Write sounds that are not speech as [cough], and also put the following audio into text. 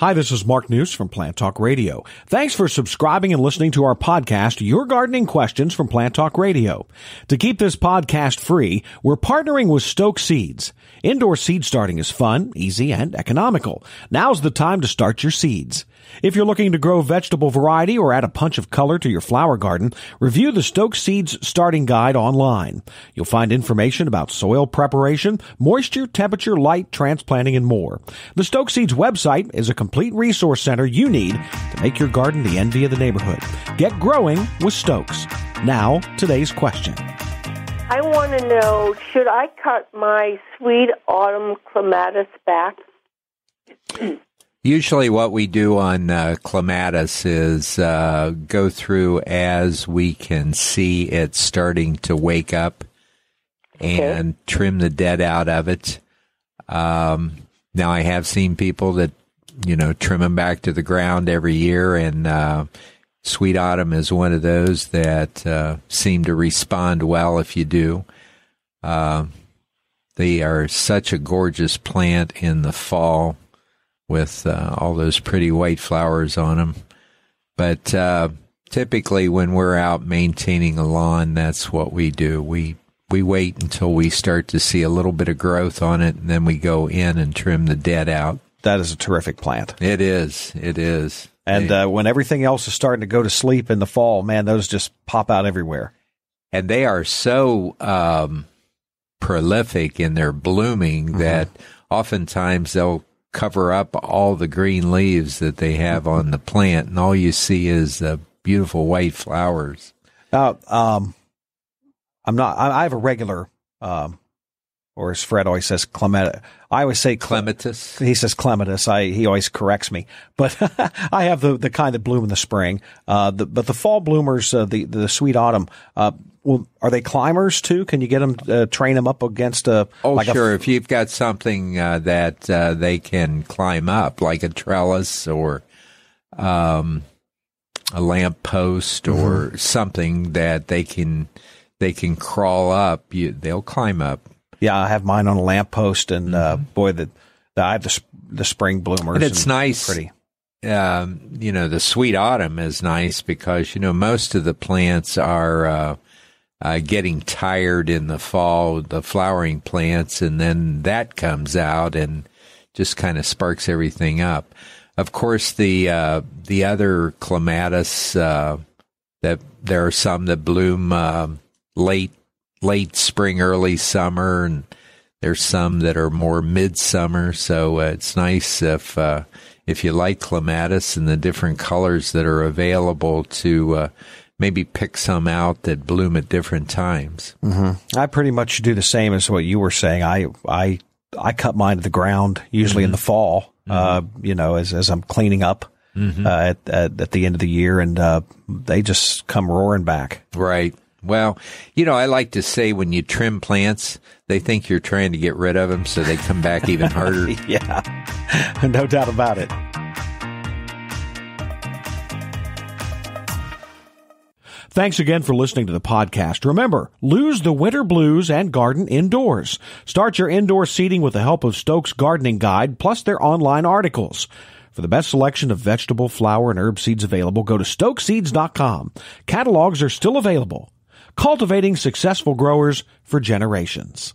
Hi, this is Mark News from Plant Talk Radio. Thanks for subscribing and listening to our podcast, Your Gardening Questions from Plant Talk Radio. To keep this podcast free, we're partnering with Stoke Seeds. Indoor seed starting is fun, easy, and economical. Now's the time to start your seeds. If you're looking to grow vegetable variety or add a punch of color to your flower garden, review the Stoke Seeds Starting Guide online. You'll find information about soil preparation, moisture, temperature, light, transplanting, and more. The Stoke Seeds website is a complete resource center you need to make your garden the envy of the neighborhood. Get growing with Stokes. Now, today's question. I want to know should I cut my sweet autumn clematis back? [clears throat] Usually, what we do on uh, clematis is uh, go through as we can see it starting to wake up and okay. trim the dead out of it. Um, now, I have seen people that, you know, trim them back to the ground every year, and uh, Sweet Autumn is one of those that uh, seem to respond well if you do. Uh, they are such a gorgeous plant in the fall with uh, all those pretty white flowers on them. But uh, typically, when we're out maintaining a lawn, that's what we do. We we wait until we start to see a little bit of growth on it, and then we go in and trim the dead out. That is a terrific plant. It is. It is. And uh, when everything else is starting to go to sleep in the fall, man, those just pop out everywhere. And they are so um, prolific in their blooming mm-hmm. that oftentimes they'll cover up all the green leaves that they have on the plant, and all you see is the uh, beautiful white flowers. Uh, um, I'm not. I, I have a regular, um, or as Fred always says, clematis. I always say clematis. He says clematis. I he always corrects me, but [laughs] I have the the kind that bloom in the spring. Uh, the, but the fall bloomers, uh, the the sweet autumn. Uh, well, are they climbers too? Can you get them uh, train them up against a? Oh, like sure. A f- if you've got something uh, that uh, they can climb up, like a trellis or um, a lamp post mm-hmm. or something that they can they can crawl up, you, they'll climb up. Yeah, I have mine on a lamp post, and uh, mm-hmm. boy, that I have the the spring bloomers. And it's and nice, pretty. Um, you know, the sweet autumn is nice because you know most of the plants are uh, uh, getting tired in the fall, the flowering plants, and then that comes out and just kind of sparks everything up. Of course, the uh, the other clematis uh, that there are some that bloom uh, late late spring, early summer, and there's some that are more midsummer. So uh, it's nice if uh, if you like clematis and the different colors that are available to uh, maybe pick some out that bloom at different times. Mm-hmm. I pretty much do the same as what you were saying. I I I cut mine to the ground usually mm-hmm. in the fall. Uh, mm-hmm. Uh, you know, as as I'm cleaning up. Mm-hmm. Uh, at, at, at the end of the year, and uh, they just come roaring back. Right, well, you know, I like to say when you trim plants, they think you're trying to get rid of them, so they come back even [laughs] harder. yeah, [laughs] no doubt about it. Thanks again for listening to the podcast. Remember, lose the winter blues and garden indoors. Start your indoor seeding with the help of Stokes Gardening Guide plus their online articles. For the best selection of vegetable, flower, and herb seeds available, go to stokeseeds.com. Catalogs are still available cultivating successful growers for generations.